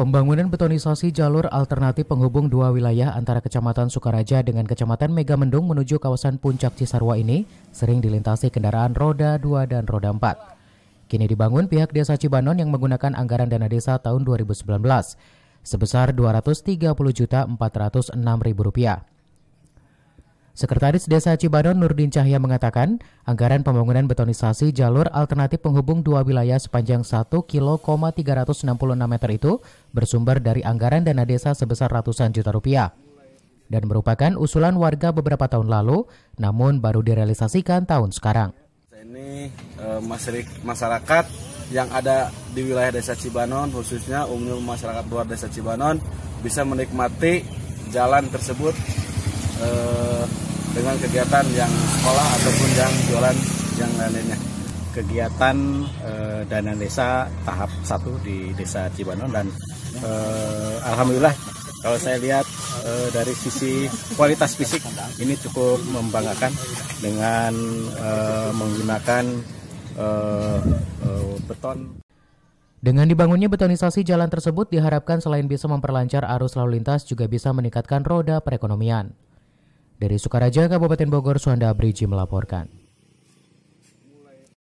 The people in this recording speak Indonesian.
Pembangunan betonisasi jalur alternatif penghubung dua wilayah antara Kecamatan Sukaraja dengan Kecamatan Megamendung menuju kawasan Puncak Cisarwa ini sering dilintasi kendaraan roda 2 dan roda 4. Kini dibangun pihak Desa Cibanon yang menggunakan anggaran dana desa tahun 2019 sebesar Rp230.406.000. Sekretaris Desa Cibadon Nurdin Cahya mengatakan, anggaran pembangunan betonisasi jalur alternatif penghubung dua wilayah sepanjang 1 366 meter itu bersumber dari anggaran dana desa sebesar ratusan juta rupiah dan merupakan usulan warga beberapa tahun lalu, namun baru direalisasikan tahun sekarang. Ini e, masyarakat yang ada di wilayah desa Cibanon, khususnya umum masyarakat luar desa Cibanon, bisa menikmati jalan tersebut e, dengan kegiatan yang sekolah ataupun yang jualan yang lainnya. Kegiatan eh, dana desa tahap 1 di Desa Cibanon dan eh, alhamdulillah kalau saya lihat eh, dari sisi kualitas fisik ini cukup membanggakan dengan eh, menggunakan eh, eh, beton. Dengan dibangunnya betonisasi jalan tersebut diharapkan selain bisa memperlancar arus lalu lintas juga bisa meningkatkan roda perekonomian. Dari Sukaraja, Kabupaten Bogor, Suanda Abriji melaporkan.